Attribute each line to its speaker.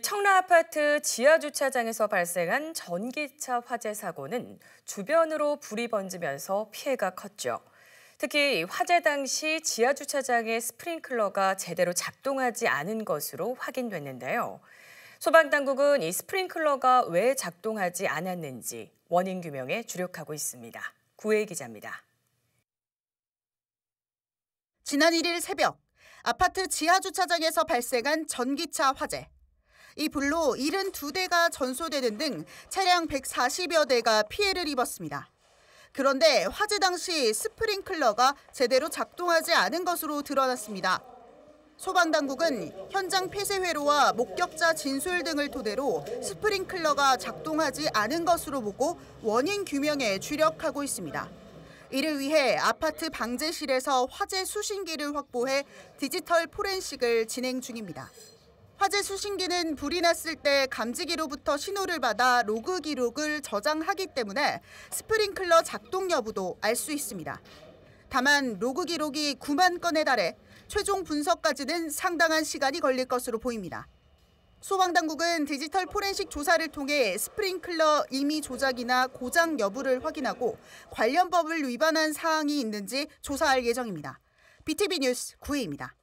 Speaker 1: 청라 아파트 지하 주차장에서 발생한 전기차 화재 사고는 주변으로 불이 번지면서 피해가 컸죠. 특히 화재 당시 지하 주차장의 스프링클러가 제대로 작동하지 않은 것으로 확인됐는데요. 소방 당국은 이 스프링클러가 왜 작동하지 않았는지 원인 규명에 주력하고 있습니다. 구혜 기자입니다.
Speaker 2: 지난 1일 새벽 아파트 지하 주차장에서 발생한 전기차 화재. 이 불로 72대가 전소되는 등 차량 140여 대가 피해를 입었습니다. 그런데 화재 당시 스프링클러가 제대로 작동하지 않은 것으로 드러났습니다. 소방당국은 현장 폐쇄 회로와 목격자 진술 등을 토대로 스프링클러가 작동하지 않은 것으로 보고 원인 규명에 주력하고 있습니다. 이를 위해 아파트 방제실에서 화재 수신기를 확보해 디지털 포렌식을 진행 중입니다. 화재 수신기는 불이 났을 때 감지기로부터 신호를 받아 로그 기록을 저장하기 때문에 스프링클러 작동 여부도 알 수 있습니다. 다만 로그 기록이 9만 건에 달해 최종 분석까지는 상당한 시간이 걸릴 것으로 보입니다. 소방당국은 디지털 포렌식 조사를 통해 스프링클러 임의 조작이나 고장 여부를 확인하고 관련 법을 위반한 사항이 있는지 조사할 예정입니다. BTV 뉴스 구혜입니다.